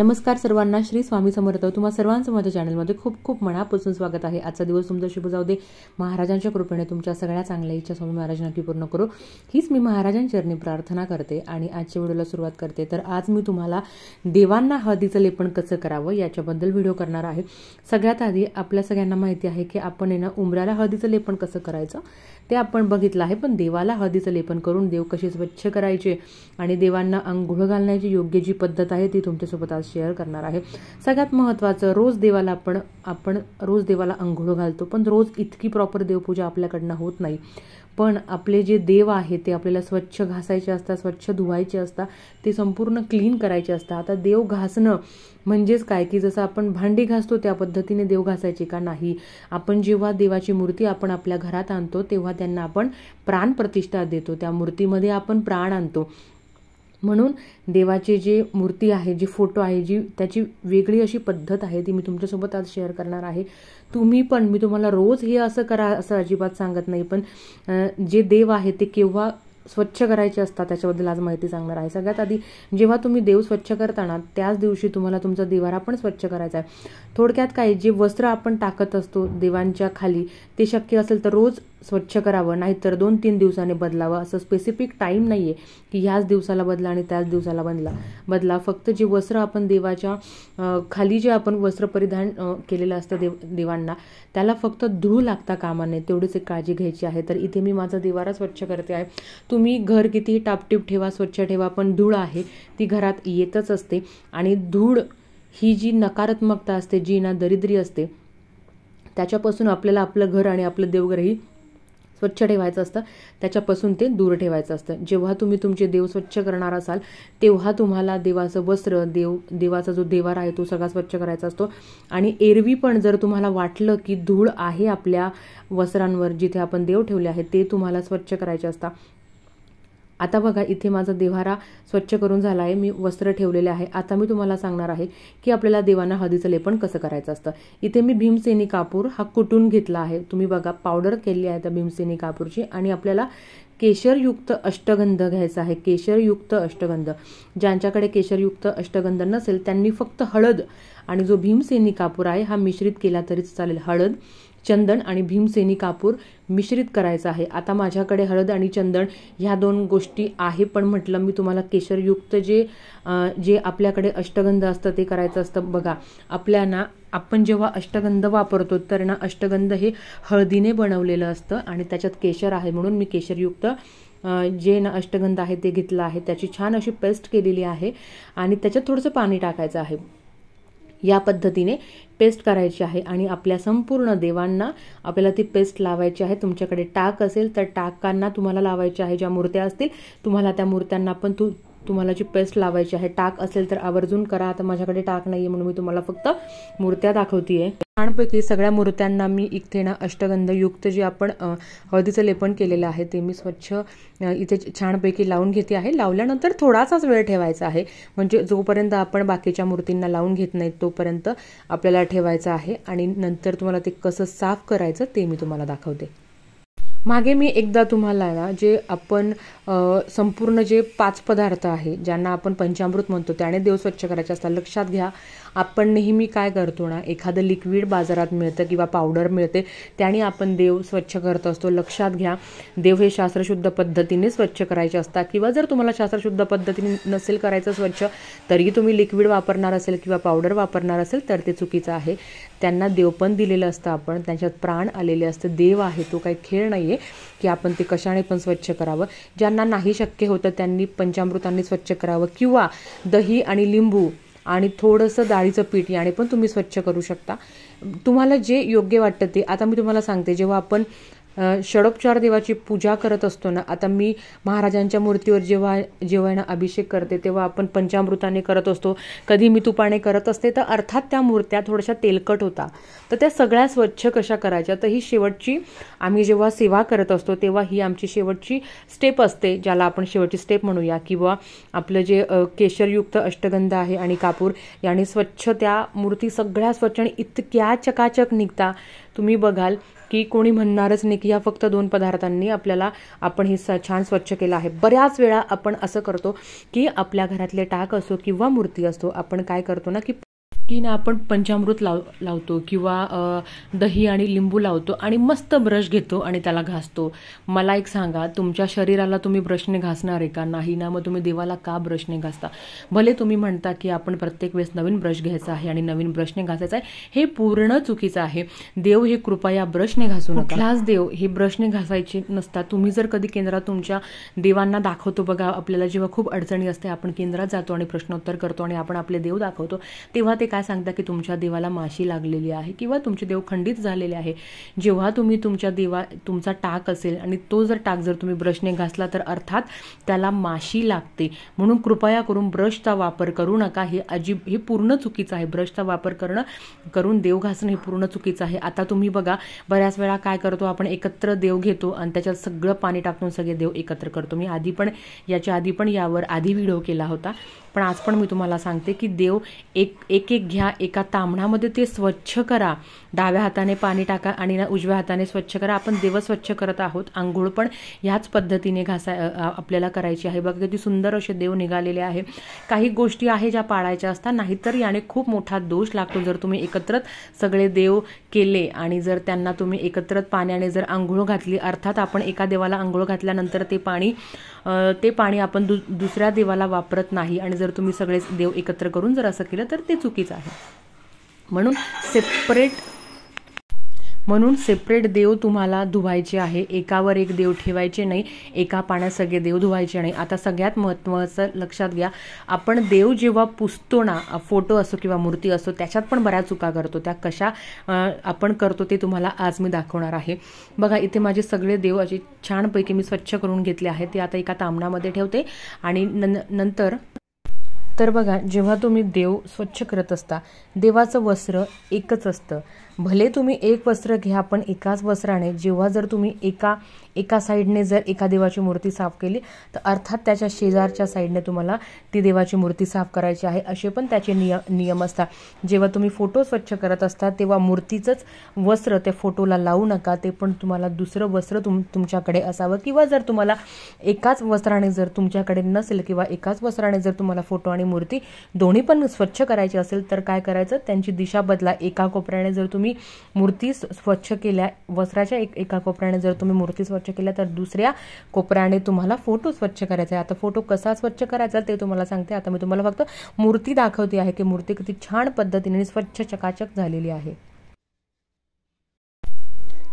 नमस्कार सर्वांना श्री स्वामी समर्थ तुम्हाला सर्वांचं माझ्या चॅनलमध्ये खूप खूप मनापासून स्वागत आहे आजचा दिवस तुमचा शुभ जाऊ दे महाराजांच्या कृपेने तुमच्या सगळ्या चांगल्या इच्छा स्वामी महाराज की पूर्ण करू हीच मी महाराजांचरणी प्रार्थना करते आणि आजच्या व्हिडिओला सुरुवात करते तर आज मी तुम्हाला देवांना हळदीचं लेपन कसं करावं याच्याबद्दल व्हिडिओ करणार आहे सगळ्यात आधी आपल्या सगळ्यांना माहिती आहे की आपण ना उमऱ्याला हळदीचं लेपण कसं करायचं ते आपण बघितलं आहे पण देवाला हळदीचं लेपन करून देव कसे स्वच्छ करायचे आणि देवांना अंघोळ घालण्याची योग्य जी पद्धत आहे ती तुमच्यासोबत आज शेअर करणार आहे सगळ्यात महत्त्वाचं रोज देवाला आपण आपण रोज देवाला अंघोळ घालतो पण रोज इतकी प्रॉपर देवपूजा आपल्याकडनं होत नाही पण आपले जे देव आहे ते आपल्याला स्वच्छ घासायचे असतात स्वच्छ धुवायचे असतात ते संपूर्ण क्लीन करायचे असतात आता देव घासणं म्हणजेच काय की जसं आपण भांडी घासतो त्या पद्धतीने देव घासायची का नाही आपण जेव्हा देवाची मूर्ती आपण आपल्या घरात आणतो तेव्हा त्यांना आपण प्राण प्रतिष्ठा देतो त्या मूर्तीमध्ये आपण प्राण आणतो म्हणून देवाचे जे मूर्ती आहे जे फोटो आहे जी त्याची वेगळी अशी पद्धत आहे ती मी तुमच्यासोबत आज शेअर करणार आहे तुम्ही पण मी तुम्हाला रोज हे असं करा असं अजिबात सांगत नाही पण जे देव आहे ते केव्हा स्वच्छ करायचे असतात त्याच्याबद्दल आज माहिती सांगणार आहे सगळ्यात आधी जेव्हा तुम्ही देव स्वच्छ करताना त्याच दिवशी तुम्हाला तुमचा दिवारा पण स्वच्छ करायचा आहे थोडक्यात काय जे वस्त्र आपण टाकत असतो देवांच्या खाली ते शक्य असेल तर रोज स्वच्छ करावं नाहीतर दोन तीन दिवसाने बदलावं असं स्पेसिफिक टाईम नाही आहे की ह्याच दिवसाला बदला आणि त्याच दिवसाला बदला बदला फक्त जे वस्त्र आपण देवाच्या खाली जे आपण वस्त्र परिधान केलेलं असतं देव देवांना त्याला फक्त धूळ लागता कामा नये तेवढीच एक काळजी घ्यायची आहे तर इथे मी माझा दिवारा स्वच्छ करते आहे तुम्ही घर कितीही टापटीप ठेवा स्वच्छ ठेवा पण धूळ आहे ती घरात येतच असते आणि धूळ ही जी नकारात्मकता असते जी ना दरिद्री असते त्याच्यापासून आपल्याला आपलं घर आणि आपलं देवघरही स्वच्छ ठेवायचं असतं त्याच्यापासून ते दूर ठेवायचं असतं जेव्हा तुम्ही तुमचे देव स्वच्छ करणार असाल तेव्हा तुम्हाला देवाचं वस्त्र देव देवाचा जो देवार आहे तो सगळा स्वच्छ करायचा असतो आणि एरवी पण जर तुम्हाला वाटलं की धूळ आहे आपल्या वस्त्रांवर जिथे आपण देव ठेवले आहे ते तुम्हाला स्वच्छ करायचे असतात आता बघा इथे माझा देवारा स्वच्छ करून झाला आहे मी वस्त्र ठेवलेले आहे आता मी तुम्हाला सांगणार आहे की आपल्याला देवांना हळदीचं लेपन कसं करायचं असतं इथे मी भीमसेनी कापूर हा कुटून घेतला आहे तुम्ही बघा पावडर केली आहे त्या भीमसेनी कापूरची आणि आपल्याला केशरयुक्त अष्टगंध घ्यायचा आहे केशरयुक्त अष्टगंध ज्यांच्याकडे केशरयुक्त अष्टगंध नसेल त्यांनी फक्त हळद आणि जो भीमसेनी कापूर आहे हा मिश्रित केला तरीच चालेल हळद चंदन आणि भीमसेनी कापूर मिश्रित करायचं आहे आता माझ्याकडे हळद आणि चंदन ह्या दोन गोष्टी आहे पण म्हटलं मी तुम्हाला केशरयुक्त जे जे आपल्याकडे अष्टगंध असतं ते करायचं असतं बघा आपल्या ना आपण जेव्हा अष्टगंध वापरतो तर ना अष्टगंध हे हळदीने बनवलेलं असतं आणि त्याच्यात केशर आहे म्हणून मी केशरयुक्त जे ना अष्टगंध आहे ते घेतलं आहे त्याची छान अशी पेस्ट केलेली आहे आणि त्याच्यात थोडंसं पाणी टाकायचं आहे या पद्धतीने पेस्ट करायची आहे आणि आपल्या संपूर्ण देवांना आपल्याला ती पेस्ट लावायची आहे तुमच्याकडे टाक असेल तर टाकांना तुम्हाला लावायची आहे ज्या मूर्त्या असतील तुम्हाला त्या मूर्त्यांना पण तू तुम्हाला जी पेस्ट लावायची आहे टाक असेल तर आवर्जून करा आता माझ्याकडे टाक नाही आहे म्हणून मी तुम्हाला फक्त मूर्त्या दाखवते आहे छानपैकी सगळ्या मूर्त्यांना मी इथे ना अष्टगंधयुक्त जे आपण हळदीचं लेपन केलेलं आहे ते मी स्वच्छ इथे छानपैकी लावून घेते आहे लावल्यानंतर थोडासाच वेळ ठेवायचा आहे म्हणजे जोपर्यंत आपण बाकीच्या मूर्तींना लावून घेत नाहीत तोपर्यंत आपल्याला ठेवायचं आहे आणि नंतर तुम्हाला ते कसं साफ करायचं ते मी तुम्हाला दाखवते मागे मी एकदा तुम्हाला ना जे आपण संपूर्ण जे पाच पदार्थ आहे ज्यांना आपण पंचामृत म्हणतो त्याने देव स्वच्छ करायचे असतात लक्षात घ्या आपण नेहमी काय करतो ना एखादं लिक्विड बाजारात मिळतं किंवा पावडर मिळते त्याने आपण देव स्वच्छ करत असतो लक्षात घ्या देव हे शास्त्रशुद्ध पद्धतीने स्वच्छ करायचे असतात किंवा जर तुम्हाला शास्त्रशुद्ध पद्धतीने नसेल करायचं स्वच्छ तरी तुम्ही लिक्विड वापरणार असेल किंवा पावडर वापरणार असेल तर ते चुकीचं आहे त्यांना देव पण दिलेलं असतं आपण त्यांच्यात प्राण आलेले असतं देव आहे तो काही खेळ नाही आहे की आपण ते कशाने पण स्वच्छ करावं ज्यांना नाही शक्य होतं त्यांनी पंचामृतांनी स्वच्छ करावं किंवा दही आणि लिंबू आणि थोडंसं डाळीचं पीठ याने पण तुम्ही स्वच्छ करू शकता तुम्हाला जे योग्य वाटतं ते आता मी तुम्हाला सांगते जेव्हा आपण षडोपचार देवाची पूजा करत असतो ना आता मी महाराजांच्या मूर्तीवर जेव्हा जेव्हा अभिषेक करते तेव्हा आपण पंचामृताने करत असतो कधी मी तुपाने करत असते तर अर्थात त्या मूर्त्या थोड्याशा तेलकट होता तर त्या सगळ्या स्वच्छ कशा करायच्या तर ही शेवटची आम्ही जेव्हा सेवा करत असतो तेव्हा ही आमची शेवटची स्टेप असते ज्याला आपण शेवटची स्टेप म्हणूया किंवा आपलं जे केशरयुक्त अष्टगंध आहे आणि कापूर याने स्वच्छ त्या मूर्ती सगळ्या स्वच्छ आणि इतक्या चकाचक निघता तुम्ही बघाल की कोणी म्हणणारच नाही की या फक्त दोन पदार्थांनी आपल्याला आपण हे स छान स्वच्छ केलं आहे बऱ्याच वेळा आपण असं करतो की आपल्या घरातले टाक असो किंवा मूर्ती असो आपण काय करतो ना की की ना आपण पंचामृत लाव लावतो किंवा दही आणि लिंबू लावतो आणि मस्त ब्रश घेतो आणि त्याला घासतो मला एक सांगा तुमच्या शरीराला तुम्ही ब्रशने घासणार आहे का नाही ना मग तुम्ही देवाला का ब्रशने घासता भले तुम्ही म्हणता की आपण प्रत्येक वेळेस नवीन ब्रश घ्यायचा आहे आणि नवीन ब्रशने घासायचा आहे हे पूर्ण चुकीचं आहे देव हे कृपा या ब्रशने घासू नका खास देव हे ब्रशने घासायचे नसतात तुम्ही जर कधी केंद्रात तुमच्या देवांना दाखवतो बघा आपल्याला जेव्हा खूप अडचणी असते आपण केंद्रात जातो आणि प्रश्नोत्तर करतो आणि आपण आपले देव दाखवतो तेव्हा ते काय काय सांगता की तुमच्या देवाला माशी लागलेली आहे किंवा तुमचे देव खंडित झालेले आहे जेव्हा तुम्ही तुमच्या देवा तुमचा टाक असेल आणि तो जर टाक जर तुम्ही ब्रशने घासला तर अर्थात त्याला माशी लागते म्हणून कृपया करून ब्रशचा वापर करू नका हे अजिब हे पूर्ण चुकीचं आहे ब्रशचा वापर करणं करून देव घासणं हे पूर्ण चुकीचं आहे आता तुम्ही बघा बऱ्याच वेळा काय करतो आपण एकत्र देव घेतो आणि त्याच्यात सगळं पाणी टाकून सगळे देव एकत्र करतो मी आधी पण याच्या आधी पण यावर आधी व्हिडिओ केला होता पण आज पण मी तुम्हाला सांगते की देव एक एक घ्या एका तांबणामध्ये ते स्वच्छ करा डाव्या हाताने पाणी टाका आणि ना उजव्या हाताने स्वच्छ करा आपण देव स्वच्छ करत आहोत आंघोळ पण ह्याच पद्धतीने घासाय आपल्याला करायची आहे बघा किती सुंदर असे देव निघालेले आहे काही गोष्टी आहे ज्या पाळायच्या असतात नाहीतर याने खूप मोठा दोष लागतो जर तुम्ही एकत्रच सगळे देव केले आणि जर त्यांना तुम्ही एकत्रच पाण्याने जर आंघोळ घातली अर्थात आपण एका देवाला आंघोळ घातल्यानंतर ते पाणी ते पाणी आपण दु दुसऱ्या देवाला वापरत नाही आणि जर तुम्ही सगळे देव एकत्र करून जर असं केलं तर ते चुकीचं आहे म्हणून सेपरेट म्हणून सेपरेट देव तुम्हाला धुवायचे आहे एकावर एक देव ठेवायचे नाही एका पाण्यात सगळे देव धुवायचे नाही आता सगळ्यात महत्वाचं लक्षात घ्या आपण देव जेव्हा पुसतो ना फोटो असो किंवा मूर्ती असो त्याच्यात पण बऱ्याच चुका करतो त्या कशा आपण करतो ते तुम्हाला आज मी दाखवणार आहे बघा इथे माझे सगळे देव असे छानपैकी मी स्वच्छ करून घेतले आहेत ते आता एका तांबणामध्ये ठेवते आणि नंतर तर बघा जेव्हा तुम्ही देव स्वच्छ करत असता देवाचं वस्त्र एकच असतं भले तुम्ही एक वस्त्र घ्या पण एकाच वस्त्राने जेव्हा जर तुम्ही एका एका साईडने जर एका देवाची मूर्ती साफ केली तर अर्थात त्याच्या शेजारच्या साईडने तुम्हाला ती देवाची मूर्ती साफ करायची आहे असे पण त्याचे नियम नियम असतात जेव्हा तुम्ही फोटो स्वच्छ करत असता तेव्हा मूर्तीचंच वस्त्र त्या फोटोला लावू नका ते पण तुम्हाला दुसरं वस्त्र तुम तुमच्याकडे असावं किंवा जर तुम्हाला एकाच वस्त्राने जर तुमच्याकडे नसेल किंवा एकाच वस्त्राने जर तुम्हाला फोटो आणि मूर्ती दोन्ही पण स्वच्छ करायची असेल तर काय करायचं त्यांची दिशा बदला एका कोपऱ्याने जर तुम्ही तुम्ही मूर्ती स्वच्छ केल्या वस्त्राच्या एक एका कोपऱ्याने जर तुम्ही मूर्ती स्वच्छ केल्या तर दुसऱ्या कोपऱ्याने तुम्हाला फोटो स्वच्छ करायचा आहे आता फोटो कसा स्वच्छ करायचा ते तुम्हाला सांगते आता मी तुम्हाला फक्त मूर्ती दाखवते आहे की मूर्ती किती छान पद्धतीने स्वच्छ चकाचक झालेली आहे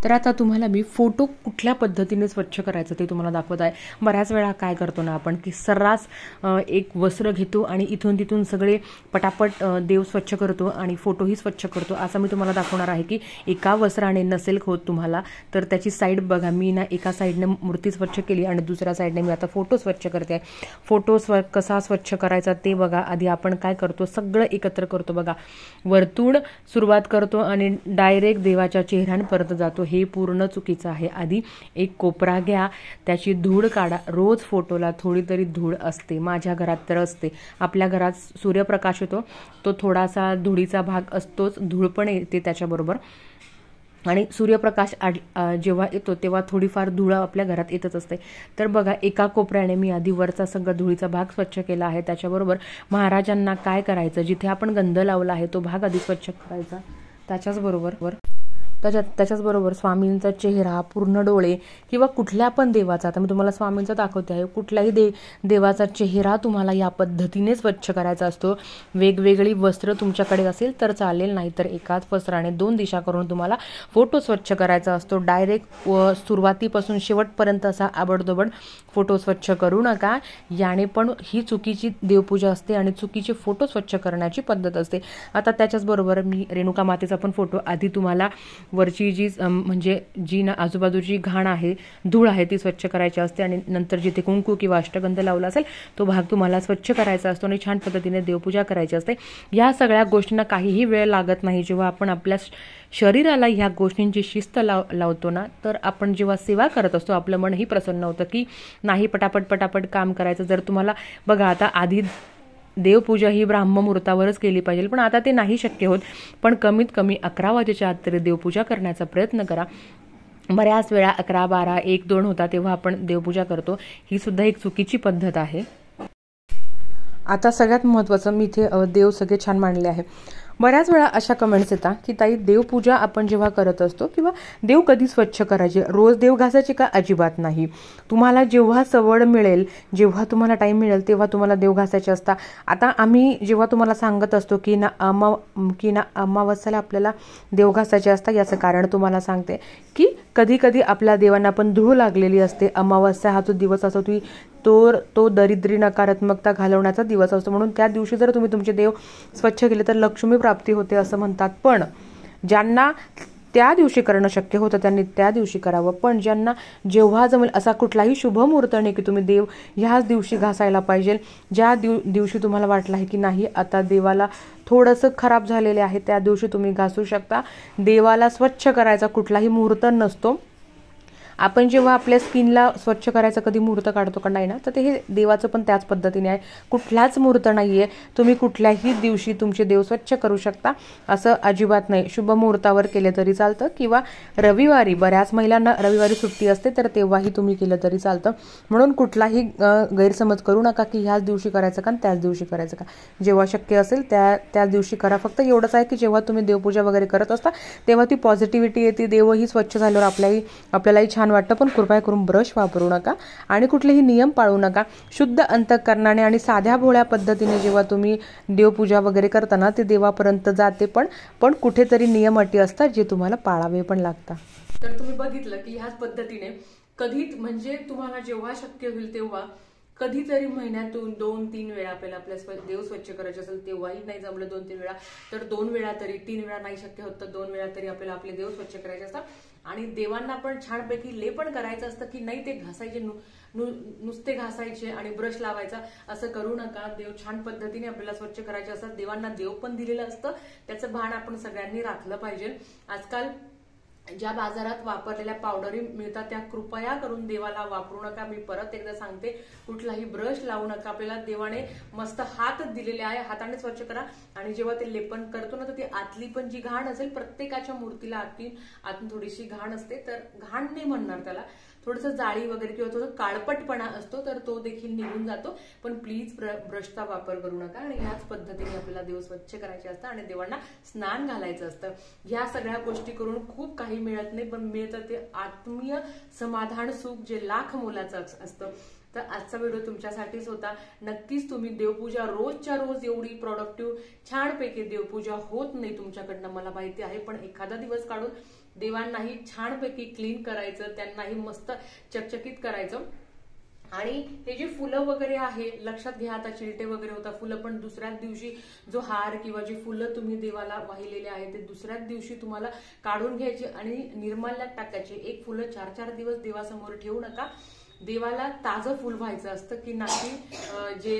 तर आता तुम्हाला मी फोटो कुठल्या पद्धतीने स्वच्छ करायचं ते तुम्हाला दाखवत आहे बऱ्याच वेळा काय करतो ना आपण की सर्रास एक वस्त्र घेतो आणि इथून तिथून सगळे पटापट देव स्वच्छ करतो आणि फोटोही स्वच्छ करतो असं मी तुम्हाला दाखवणार आहे की एका वस्त्राने नसेल होत तुम्हाला तर त्याची साईड बघा मी ना एका साईडने मूर्ती स्वच्छ केली आणि दुसऱ्या साईडने मी आता फोटो स्वच्छ करते आहे फोटो स्व कसा स्वच्छ करायचा ते बघा आधी आपण काय करतो सगळं एकत्र करतो बघा वरतून सुरुवात करतो आणि डायरेक्ट देवाच्या चेहऱ्यांपर्यंत जातो हे हे पूर्ण चुकीचं आहे आधी एक कोपरा घ्या त्याची धूळ काढा रोज फोटोला थोडी तरी धूळ असते माझ्या घरात तर असते आपल्या घरात सूर्यप्रकाश येतो तो थोडासा धुळीचा भाग असतोच धूळ पण येते त्याच्याबरोबर आणि सूर्यप्रकाश आड जेव्हा येतो तेव्हा थोडीफार धूळ आपल्या घरात येतच असते तर बघा एका कोपऱ्याने मी आधी वरचा सगळा धुळीचा भाग स्वच्छ केला आहे त्याच्याबरोबर महाराजांना काय करायचं जिथे आपण गंध लावला आहे तो भाग आधी स्वच्छ करायचा त्याच्याचबरोबर वर त्याच्यात त्याच्याचबरोबर स्वामींचा चेहरा पूर्ण डोळे किंवा कुठल्या पण देवाचा आता मी तुम्हाला स्वामींचा दाखवते आहे कुठल्याही दे देवाचा चेहरा तुम्हाला या पद्धतीने स्वच्छ करायचा असतो वेगवेगळी वस्त्र तुमच्याकडे असेल तर चालेल नाहीतर एकाच वस्त्राने दोन दिशा करून तुम्हाला फोटो स्वच्छ करायचा असतो डायरेक्ट व सुरुवातीपासून शेवटपर्यंत असा आबडदोबड फोटो स्वच्छ करू नका याने पण ही चुकीची देवपूजा असते आणि चुकीचे फोटो स्वच्छ करण्याची पद्धत असते आता त्याच्याचबरोबर मी रेणुका मातेचा पण फोटो आधी तुम्हाला वरची जी म्हणजे जी ना आजूबाजूची घाण आहे धूळ आहे ती स्वच्छ करायची असते आणि नंतर जिथे कुंकू किंवा अष्टगंध लावला असेल तो भाग तुम्हाला स्वच्छ करायचा असतो आणि छान पद्धतीने देवपूजा करायची असते या सगळ्या गोष्टींना काहीही वेळ लागत नाही जेव्हा आपण आपल्या शरीराला ह्या गोष्टींची शिस्त लाव लावतो ना तर आपण जेव्हा सेवा करत असतो आपलं मनही प्रसन्न होतं की नाही पटापट पटापट काम करायचं जर तुम्हाला बघा आता आधी देवपूजा ही ब्राह्ममुहूर्तावरच केली पाहिजे पण आता ते नाही शक्य होत पण कमीत कमी अकरा वाजेच्या आत तरी देवपूजा करण्याचा प्रयत्न करा बऱ्याच वेळा अकरा बारा एक दोन होता तेव्हा आपण देवपूजा करतो ही सुद्धा एक चुकीची पद्धत आहे आता सगळ्यात महत्त्वाचं मी इथे देव सगळे छान मांडले आहे बऱ्याच वेळा अशा कमेंट्स येतात की ताई देवपूजा आपण जेव्हा करत असतो किंवा देव कधी स्वच्छ करायचे रोज देव घासायचे का अजिबात नाही तुम्हाला जेव्हा सवड मिळेल जेव्हा तुम्हाला टाईम मिळेल तेव्हा तुम्हाला देव घासायचे असता आता आम्ही जेव्हा तुम्हाला सांगत असतो की ना अमा की ना अमावस्याला आपल्याला देव घासायचे असता याचं कारण तुम्हाला सांगते की कधी कधी आपल्या देवांना पण धूळ लागलेली असते अमावस्या हा जो दिवस असतो ती तो तो दरिद्री नकारात्मकता घालवण्याचा दिवस असतो म्हणून त्या दिवशी जर तुम्ही तुमचे देव स्वच्छ केले तर लक्ष्मी प्राप्ती होते असं म्हणतात पण ज्यांना त्या दिवशी करणं शक्य होतं त्यांनी त्या दिवशी करावं पण ज्यांना जेव्हा जमेल असा कुठलाही शुभ मुहूर्त नाही की तुम्ही देव ह्याच दिवशी घासायला पाहिजे ज्या दिव दिवशी तुम्हाला वाटलं आहे की नाही आता देवाला थोडंसं खराब झालेले आहे त्या दिवशी तुम्ही घासू शकता देवाला स्वच्छ करायचा कुठलाही मुहूर्त नसतो आपण जेव्हा आपल्या स्किनला स्वच्छ करायचं कधी मुहूर्त काढतो का नाही ना तर ते हे देवाचं पण त्याच पद्धतीने आहे कुठलाच मुहूर्त नाही आहे तुम्ही कुठल्याही दिवशी तुमचे देव स्वच्छ करू शकता असं अजिबात नाही शुभ मुहूर्तावर केले तरी चालतं किंवा रविवारी बऱ्याच महिलांना रविवारी सुट्टी असते तर तेव्हाही तुम्ही केलं तरी चालतं म्हणून कुठलाही गैरसमज करू नका की ह्याच दिवशी करायचं का त्याच दिवशी करायचं का जेव्हा शक्य असेल त्या त्याच दिवशी करा फक्त एवढंच आहे की जेव्हा तुम्ही देवपूजा वगैरे करत असता तेव्हा ती पॉझिटिव्हिटी येते देवही स्वच्छ झाल्यावर आपल्याही आपल्यालाही छान छान वाटतं पण कृपया करून ब्रश वापरू नका आणि कुठलेही नियम पाळू नका शुद्ध अंतकरणाने आणि साध्या भोळ्या पद्धतीने जेव्हा तुम्ही देवपूजा वगैरे करताना ते देवापर्यंत जाते पण पण कुठेतरी नियम अटी असतात जे तुम्हाला पाळावे पण लागतात तर तुम्ही बघितलं की ह्याच पद्धतीने कधीच म्हणजे तुम्हाला जेव्हा शक्य होईल तेव्हा कधीतरी महिन्यातून दोन तीन वेळा आपल्याला आपल्या देव स्वच्छ करायचे असेल तेव्हाही नाही जमलं दोन तीन वेळा तर दोन वेळा तरी तीन वेळा नाही शक्य होत तर दोन वेळा तरी आपल्याला आपले देव स्वच्छ करायचे असतात आणि देवांना पण छानपैकी लेपण करायचं असतं की नाही ते घासायचे नुसते घासायचे आणि ब्रश लावायचा असं करू नका देव छान पद्धतीने आपल्याला स्वच्छ करायचे असतात देवांना देव पण दिलेलं असतं त्याचं भान आपण सगळ्यांनी राखलं पाहिजे आजकाल ज्या बाजारात वापरलेल्या पावडरी मिळतात त्या कृपया करून देवाला वापरू नका मी परत एकदा सांगते कुठलाही ब्रश लावू नका आपल्याला देवाने मस्त हात दिलेले आहे हाताने स्वच्छ करा आणि जेव्हा ते लेपन करतो ना तर ती आतली पण जी घाण असेल प्रत्येकाच्या मूर्तीला आतली आतून थोडीशी घाण असते तर घाण नाही म्हणणार त्याला थोडस जाळी वगैरे किंवा थोडं काळपटपणा असतो तर तो देखील निघून जातो पण प्लीज ब्रशचा वापर करू नका आणि ह्याच पद्धतीने आपल्याला देव स्वच्छ करायचे असतं आणि देवांना स्नान घालायचं असतं ह्या सगळ्या गोष्टी करून खूप काही मिळत नाही पण मिळतं ते आत्मीय समाधान सुख जे लाख मोलाचं असतं तर आजचा व्हिडिओ तुमच्यासाठीच होता नक्कीच तुम्ही देवपूजा रोजच्या रोज एवढी प्रॉडक्टिव्ह छानपैकी देवपूजा होत नाही तुमच्याकडनं मला माहिती आहे पण एखादा दिवस काढून देवांनाही छानपैकी क्लीन करायचं त्यांनाही मस्त चकचकीत करायचं आणि हे जे फुलं वगैरे आहे लक्षात घ्या आता चिलटे वगैरे होता फुलं पण दुसऱ्याच दिवशी जो हार किंवा जे फुलं तुम्ही देवाला वाहिलेले आहे ते दुसऱ्याच दिवशी तुम्हाला काढून घ्यायचे आणि निर्माल्यात टाकायचे एक फुलं चार चार दिवस देवासमोर ठेवू नका देवाला ताजं फुल व्हायचं असतं की नाही जे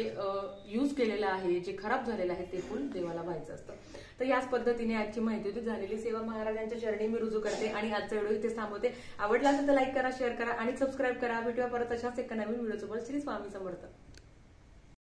यूज केलेलं आहे जे खराब झालेलं आहे ते फुल देवाला व्हायचं असतं तर याच पद्धतीने आजची माहिती होती झालेली सेवा महाराजांच्या चरणी मी रुजू करते आणि आजचा व्हिडिओ इथे थांबवते आवडला असेल तर लाईक करा शेअर करा आणि सबस्क्राईब करा भेटूया परत अशाच एका नवीन सोबत श्री स्वामी समर्थ